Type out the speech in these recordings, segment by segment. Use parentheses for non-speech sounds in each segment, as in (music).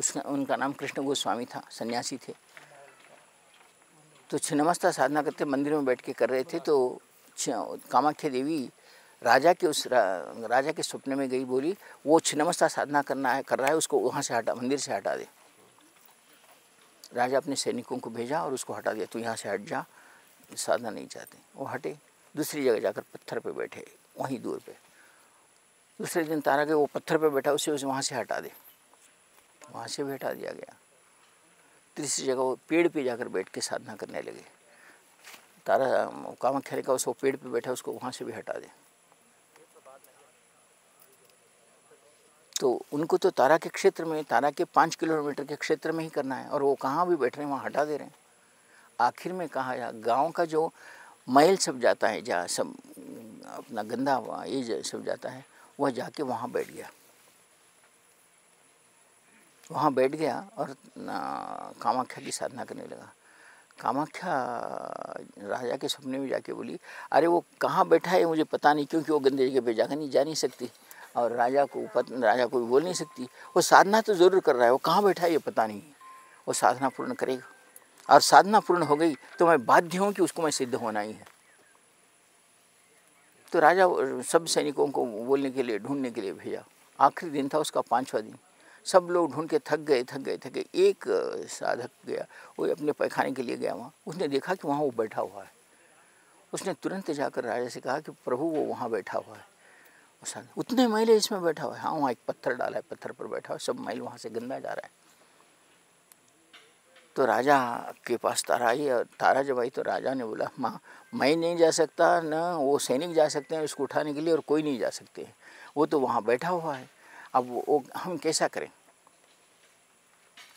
उसका उनका नाम कृष्ण गोस्वामी था सन्यासी थे तो छिन्नमस्ता साधना करते मंदिर में बैठ के कर रहे थे तो कामाख्या देवी राजा के उस रा, राजा के सपने में गई बोली वो छिन्नमस्ता साधना करना है कर रहा है उसको वहाँ से हटा मंदिर से हटा दे राजा अपने सैनिकों को भेजा और उसको हटा दिया तू यहाँ से हट जा साधना नहीं चाहते वो हटे दूसरी जगह जाकर पत्थर पे बैठे वहीं दूर पे दूसरे दिन तारा के वो पत्थर पे बैठा उसे उसे वहाँ से हटा दे वहाँ से भी हटा दिया गया तीसरी जगह वो पेड़ पे जाकर बैठ के साधना करने लगे तारा कामाख्या का उसको पेड़ पे बैठा उसको वहाँ से भी हटा दे तो उनको तो तारा के क्षेत्र में तारा के पाँच किलोमीटर के क्षेत्र में ही करना है और वो कहाँ भी बैठ रहे हैं वहाँ हटा दे रहे हैं आखिर में कहा जा गाँव का जो मैल सब जाता है जहाँ सब अपना गंदा ये सब जाता है वह जाके वहाँ बैठ गया वहाँ बैठ गया और कामाख्या की साधना करने लगा कामाख्या राजा के सपने में जाके बोली अरे वो कहाँ बैठा है मुझे पता नहीं क्योंकि वो गंदे जगह पे जाकर नहीं जा नहीं सकती और राजा को पत, राजा को भी बोल नहीं सकती वो साधना तो ज़रूर कर रहा है वो कहाँ बैठा है ये पता नहीं वो साधना पूर्ण करेगा और साधना पूर्ण हो गई तो मैं बाध्य हूँ कि उसको मैं सिद्ध होना ही है तो राजा सब सैनिकों को बोलने के लिए ढूंढने के लिए भेजा आखिरी दिन था उसका पाँचवा दिन सब लोग ढूंढ के थक गए थक गए थक गए एक साधक गया वो अपने पैखाने के लिए गया वहाँ उसने देखा कि वहाँ वो बैठा हुआ है उसने तुरंत जाकर राजा से कहा कि प्रभु वो वहाँ बैठा हुआ है उतने मैल इसमें बैठा हुआ है हाँ वहाँ एक पत्थर डाला है पत्थर पर बैठा हुआ सब मैल वहाँ से गंदा जा रहा है तो राजा के पास तारा आई और तारा जब आई तो राजा ने बोला माँ मैं नहीं जा सकता न वो सैनिक जा सकते हैं उसको उठाने के लिए और कोई नहीं जा सकते वो तो वहाँ बैठा हुआ है अब वो हम कैसा करें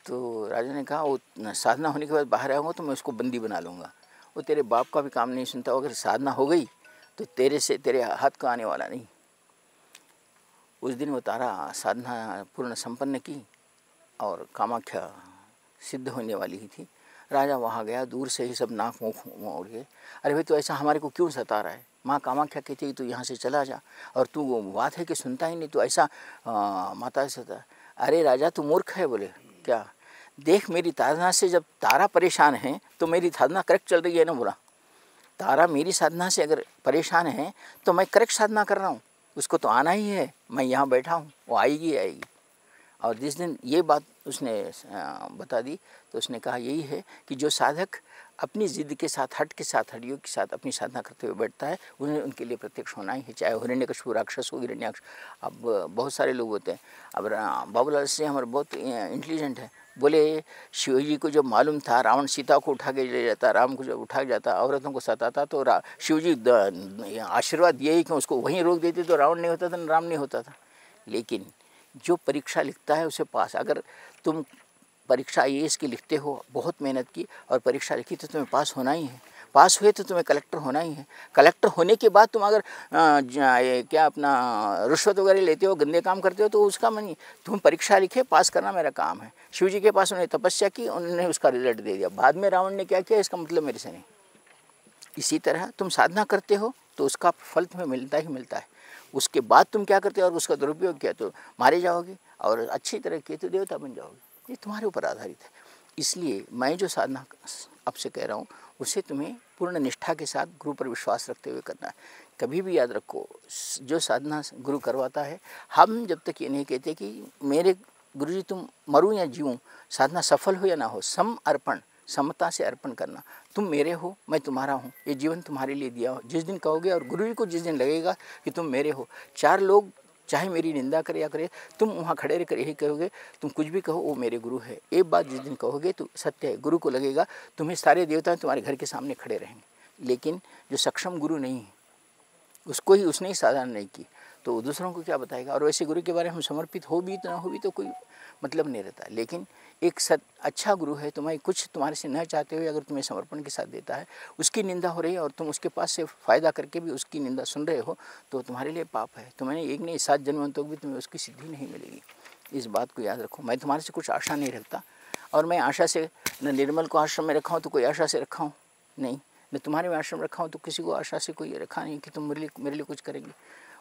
तो राजा ने कहा वो साधना होने के बाद बाहर आऊँगा तो मैं उसको बंदी बना लूँगा वो तेरे बाप का भी काम नहीं सुनता अगर साधना हो गई तो तेरे से तेरे हाथ का आने वाला नहीं उस दिन वो तारा साधना पूर्ण संपन्न की और कामाख्या सिद्ध होने वाली ही थी राजा वहाँ गया दूर से ही सब नाक मुँह मोड़ गए अरे भाई तो ऐसा हमारे को क्यों सता रहा है माँ कामाख्या कहती है तू यहाँ से चला जा और तू वो बात है कि सुनता ही नहीं तो ऐसा आ, माता से सता अरे राजा तू मूर्ख है बोले क्या देख मेरी साधना से जब तारा परेशान है तो मेरी साधना करेक्ट चल रही है ना बोला तारा मेरी साधना से अगर परेशान है तो मैं करेक्ट साधना कर रहा हूँ उसको तो आना ही है मैं यहाँ बैठा हूँ वो आएगी आएगी और जिस दिन ये बात उसने बता दी तो उसने कहा यही है कि जो साधक अपनी ज़िद के साथ हट के साथ हड्डियों के साथ अपनी साधना करते हुए बैठता है उन्हें उनके लिए प्रत्यक्ष होना ही है चाहे हिरण्य कशु राक्षस हो हिरण्यक्ष अब बहुत सारे लोग होते हैं अब बाबूलाल सिंह हमारे बहुत इंटेलिजेंट है बोले शिवजी को जब मालूम था रावण सीता को उठा के ले जाता राम को जब उठा जाता औरतों को सताता तो शिवजी आशीर्वाद यही कि उसको वहीं रोक देते तो रावण नहीं होता था राम नहीं होता था लेकिन जो परीक्षा लिखता है उसे पास अगर तुम परीक्षा आई की लिखते हो बहुत मेहनत की और परीक्षा लिखी तो तुम्हें पास होना ही है पास हुए तो तुम्हें कलेक्टर होना ही है कलेक्टर होने के बाद तुम अगर आ, क्या अपना रिश्वत वगैरह लेते हो गंदे काम करते हो तो उसका मन ही तुम परीक्षा लिखे पास करना मेरा काम है शिव जी के पास उन्होंने तपस्या की उन्होंने उसका रिजल्ट दे दिया बाद में रावण ने क्या किया इसका मतलब मेरे से नहीं इसी तरह तुम साधना करते हो तो उसका फल तुम्हें मिलता ही मिलता है उसके बाद तुम क्या करते हो और उसका दुरुपयोग किया तो मारे जाओगे और अच्छी तरह किए तो देवता बन जाओगे ये तुम्हारे ऊपर आधारित है इसलिए मैं जो साधना आपसे कह रहा हूँ उसे तुम्हें पूर्ण निष्ठा के साथ गुरु पर विश्वास रखते हुए करना है कभी भी याद रखो जो साधना गुरु करवाता है हम जब तक ये नहीं कहते कि मेरे गुरु जी तुम मरूँ या जीऊँ साधना सफल हो या ना हो सम अर्पण समता से अर्पण करना तुम मेरे हो मैं तुम्हारा हूँ ये जीवन तुम्हारे लिए दिया हो जिस दिन कहोगे और गुरु जी को जिस दिन लगेगा कि तुम मेरे हो चार लोग चाहे मेरी निंदा करे या करे तुम वहाँ खड़े रहकर यही कहोगे तुम कुछ भी कहो वो मेरे गुरु है एक बात जिस दिन कहोगे तो सत्य है गुरु को लगेगा तुम्हें सारे देवता तुम्हारे घर के सामने खड़े रहेंगे लेकिन जो सक्षम गुरु नहीं है उसको ही उसने ही साधना नहीं की तो दूसरों को क्या बताएगा और वैसे गुरु के बारे में हम समर्पित हो भी तो ना हो भी तो कोई मतलब नहीं रहता लेकिन एक सत अच्छा गुरु है तुम्हें कुछ तुम्हारे से न चाहते हुए अगर तुम्हें समर्पण के साथ देता है उसकी निंदा हो रही है और तुम उसके पास से फ़ायदा करके भी उसकी निंदा सुन रहे हो तो तुम्हारे लिए पाप है तुम्हें एक नहीं सात जन्म तक भी तुम्हें उसकी सिद्धि नहीं मिलेगी इस बात को याद रखो मैं तुम्हारे से कुछ आशा नहीं रखता और मैं आशा से न निर्मल को आश्रम में रखा हूँ तो कोई आशा से रखा हूँ नहीं मैं तुम्हारे में आश्रम रखा हूँ तो किसी को आशा से कोई रखा नहीं कि तुम मेरे लिए मेरे लिए कुछ करेंगे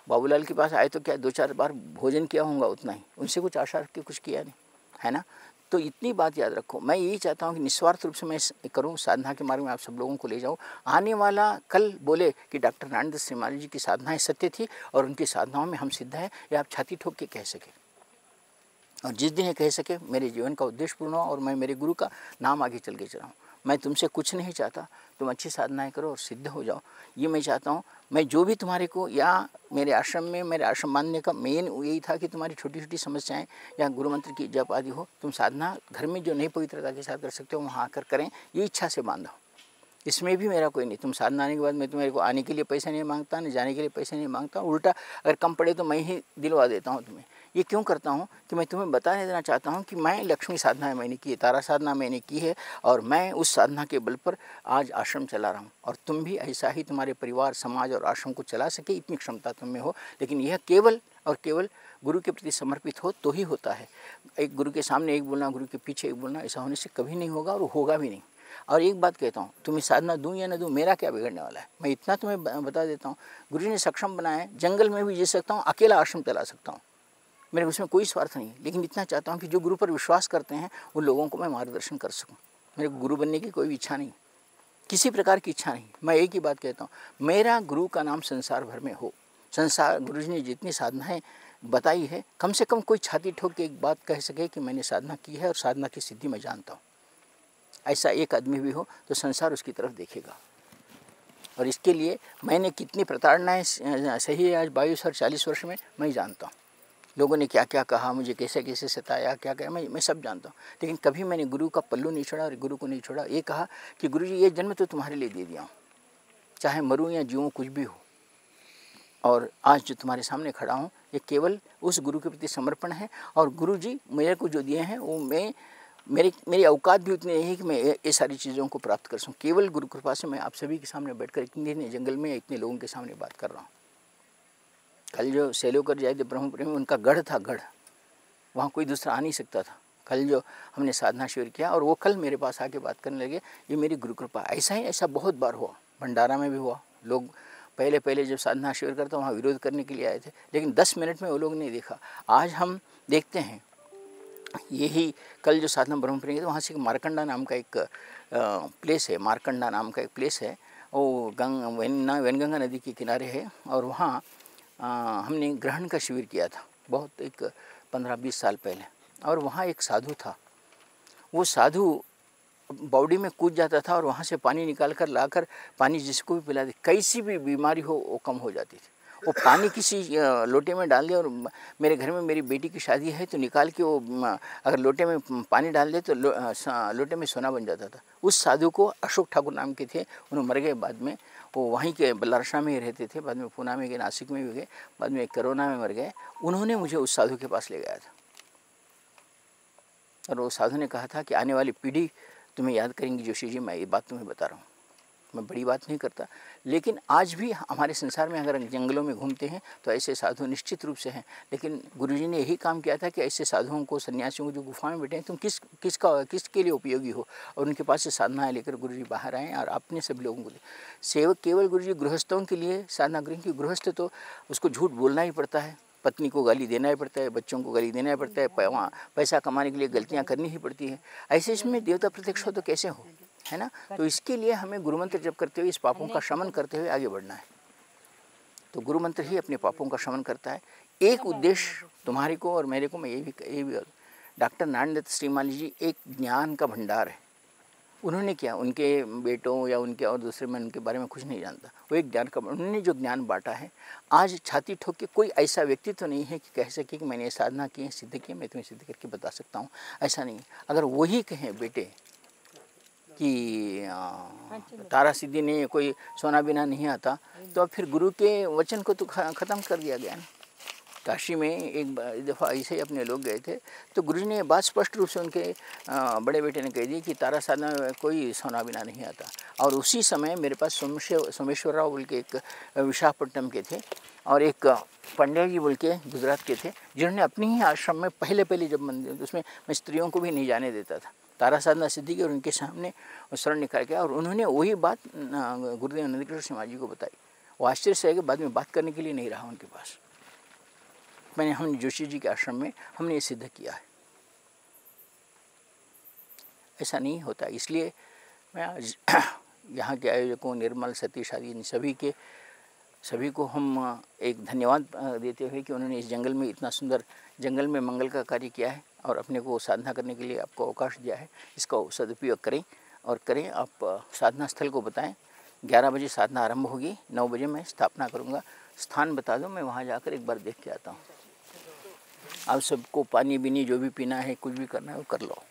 बाबूलाल के पास आए तो क्या दो चार बार भोजन किया होगा उतना ही उनसे कुछ आशा रख के कुछ किया नहीं है ना तो इतनी बात याद रखो मैं यही चाहता हूँ कि निस्वार्थ रूप से मैं करूँ साधना के मार्ग में आप सब लोगों को ले जाऊँ आने वाला कल बोले कि डॉक्टर नारायण दत्त सिमारी जी की साधनाएँ सत्य थी और उनकी साधनाओं में हम सिद्ध हैं या आप छाती ठोक के कह सके और जिस दिन ये कह सके मेरे जीवन का उद्देश्य पूर्ण हो और मैं मेरे गुरु का नाम आगे चल के चलाऊँ मैं तुमसे कुछ नहीं चाहता तुम अच्छी साधनाएं करो और सिद्ध हो जाओ ये मैं चाहता हूँ मैं जो भी तुम्हारे को या मेरे आश्रम में मेरे आश्रम मानने का मेन यही था कि तुम्हारी छोटी छोटी समस्याएं या गुरु मंत्र की जप आदि हो तुम साधना घर में जो नई पवित्रता के साथ कर सकते हो वहाँ आकर करें ये इच्छा से बांधो इसमें भी मेरा कोई नहीं तुम साधना आने के बाद मैं तुम्हारे को आने के लिए पैसा नहीं मांगता ना जाने के लिए पैसा नहीं मांगता उल्टा अगर कम पड़े तो मैं ही दिलवा देता हूँ तुम्हें ये क्यों करता हूँ कि मैं तुम्हें बता देना चाहता हूँ कि मैं लक्ष्मी साधना मैंने की है तारा साधना मैंने की है और मैं उस साधना के बल पर आज आश्रम चला रहा हूँ और तुम भी ऐसा ही तुम्हारे परिवार समाज और आश्रम को चला सके इतनी क्षमता तुम में हो लेकिन यह केवल और केवल गुरु के प्रति समर्पित हो तो ही होता है एक गुरु के सामने एक बोलना गुरु के पीछे एक बोलना ऐसा होने से कभी नहीं होगा और होगा भी नहीं और एक बात कहता हूँ तुम्हें साधना दूँ या ना दूँ मेरा क्या बिगड़ने वाला है मैं इतना तुम्हें बता देता हूँ गुरु ने सक्षम बनाया है जंगल में भी जी सकता हूँ अकेला आश्रम चला सकता हूँ मेरे उसमें कोई स्वार्थ नहीं लेकिन इतना चाहता हूँ कि जो गुरु पर विश्वास करते हैं उन लोगों को मैं मार्गदर्शन कर सकूँ मेरे गुरु बनने की कोई इच्छा नहीं किसी प्रकार की इच्छा नहीं मैं एक ही बात कहता हूँ मेरा गुरु का नाम संसार भर में हो संसार गुरु जी ने जितनी साधनाएँ बताई है कम से कम कोई छाती ठोक के एक बात कह सके कि मैंने साधना की है और साधना की सिद्धि मैं जानता हूँ ऐसा एक आदमी भी हो तो संसार उसकी तरफ देखेगा और इसके लिए मैंने कितनी प्रताड़नाएँ सही है आज बाईस और चालीस वर्ष में मैं जानता हूँ लोगों ने क्या क्या कहा मुझे कैसे कैसे सताया क्या क्या मैं मैं सब जानता हूँ लेकिन कभी मैंने गुरु का पल्लू नहीं छोड़ा और गुरु को नहीं छोड़ा ये कहा कि गुरु जी ये जन्म तो तुम्हारे लिए दे दिया हूँ चाहे मरूँ या जीवों कुछ भी हो और आज जो तुम्हारे सामने खड़ा हूँ ये केवल उस गुरु के प्रति समर्पण है और गुरु जी मेरे को जो दिए हैं वो मैं मेरी मेरी अवकात भी उतनी नहीं है कि मैं ये सारी चीज़ों को प्राप्त कर सकूँ केवल गुरु कृपा से मैं आप सभी के सामने बैठकर इतने जंगल में इतने लोगों के सामने बात कर रहा हूँ कल जो सेलोकर थे ब्रह्म प्रेमी उनका गढ़ था गढ़ वहाँ कोई दूसरा आ नहीं सकता था कल जो हमने साधना शिविर किया और वो कल मेरे पास आके बात करने लगे ये मेरी गुरु कृपा ऐसा ही ऐसा बहुत बार हुआ भंडारा में भी हुआ लोग पहले पहले जब साधना शिविर करता वहाँ विरोध करने के लिए आए थे लेकिन दस मिनट में वो लोग नहीं देखा आज हम देखते हैं यही कल जो साधना ब्रह्मपुरी थे तो वहाँ से मारकंडा नाम का एक प्लेस है मारकंडा नाम का एक प्लेस है वो गंग वेन वेनगंगा नदी के किनारे है और वहाँ आ, हमने ग्रहण का शिविर किया था बहुत एक पंद्रह बीस साल पहले और वहाँ एक साधु था वो साधु बॉडी में कूद जाता था और वहाँ से पानी निकाल कर लाकर पानी जिसको भी पिला दे कैसी भी बीमारी हो वो कम हो जाती थी वो पानी किसी लोटे में डाल दे और मेरे घर में मेरी बेटी की शादी है तो निकाल के वो अगर लोटे में पानी डाल दे तो लो, लोटे में सोना बन जाता था उस साधु को अशोक ठाकुर नाम के थे उन्होंने मर गए बाद में वो वहीं के बलारसा में ही रहते थे बाद में पूना में गए नासिक में भी गए बाद में करोना में मर गए उन्होंने मुझे उस साधु के पास ले गया था और वो साधु ने कहा था कि आने वाली पीढ़ी तुम्हें याद करेंगी जोशी जी मैं ये बात तुम्हें बता रहा हूँ मैं बड़ी बात नहीं करता लेकिन आज भी हमारे संसार में अगर जंगलों में घूमते हैं तो ऐसे साधु निश्चित रूप से हैं लेकिन गुरुजी ने यही काम किया था कि ऐसे साधुओं को सन्यासियों को जो गुफा में बैठे हैं तुम किस किसका किसके लिए उपयोगी हो और उनके पास से साधनाएँ लेकर गुरु बाहर आएँ और अपने सब लोगों को दें सेवक केवल गुरु गृहस्थों के लिए साधना गृह की गृहस्थ तो उसको झूठ बोलना ही पड़ता है पत्नी को गाली देना ही पड़ता है बच्चों को गाली देना ही पड़ता है पैसा कमाने के लिए गलतियाँ करनी ही पड़ती है ऐसे इसमें देवता प्रत्यक्ष हो तो कैसे हो है ना तो इसके लिए हमें गुरु मंत्र जब करते हुए इस पापों का शमन करते हुए आगे बढ़ना है तो गुरु मंत्र ही अपने पापों का शमन करता है एक उद्देश्य तुम्हारे को और मेरे को मैं ये भी ये भी डॉक्टर नारायण दत्त श्रीमाली जी एक ज्ञान का भंडार है उन्होंने क्या उनके बेटों या उनके और दूसरे में उनके बारे में कुछ नहीं जानता वो एक ज्ञान का उन्होंने जो ज्ञान बांटा है आज छाती ठोक के कोई ऐसा व्यक्ति तो नहीं है कि कह सके कि मैंने ये साधना की है सिद्ध की मैं तुम्हें सिद्ध करके बता सकता हूँ ऐसा नहीं अगर वही कहें बेटे कि अच्छा, अच्छा। तारा सिद्धि ने कोई सोना बिना नहीं आता तो अब फिर गुरु के वचन को तो ख़त्म कर दिया गया ना काशी में एक दफ़ा ऐसे ही अपने लोग गए थे तो गुरु जी ने बात स्पष्ट रूप से उनके बड़े बेटे ने कह दी कि तारा साधना में कोई सोना बिना नहीं आता और उसी समय मेरे पास सोमेश्वर सोमेश्वर राव बोल के एक विशाखपट्टनम के थे और एक पंड्या जी बोल के गुजरात के थे जिन्होंने अपने ही आश्रम में पहले पहले जब मंदिर उसमें मैं स्त्रियों को भी नहीं जाने देता था तारा साधना सिद्धि की और उनके सामने शरण निकाल गया और उन्होंने वही बात गुरुदेव नंदकिशोर समाज जी को बताई वो आश्चर्य से है कि बाद में बात करने के लिए नहीं रहा उनके पास मैंने हम जोशी जी के आश्रम में हमने ये सिद्ध किया है ऐसा नहीं होता इसलिए मैं (clears throat) यहाँ के आयोजकों निर्मल सतीश आदि सभी के सभी को हम एक धन्यवाद देते हुए कि उन्होंने इस जंगल में इतना सुंदर जंगल में मंगल का कार्य किया है और अपने को साधना करने के लिए आपको अवकाश दिया है इसका सदुपयोग करें और करें आप साधना स्थल को बताएं ग्यारह बजे साधना आरंभ होगी नौ बजे मैं स्थापना करूँगा स्थान बता दो मैं वहाँ जाकर एक बार देख के आता हूँ आप सबको पानी बीनी जो भी पीना है कुछ भी करना है वो कर लो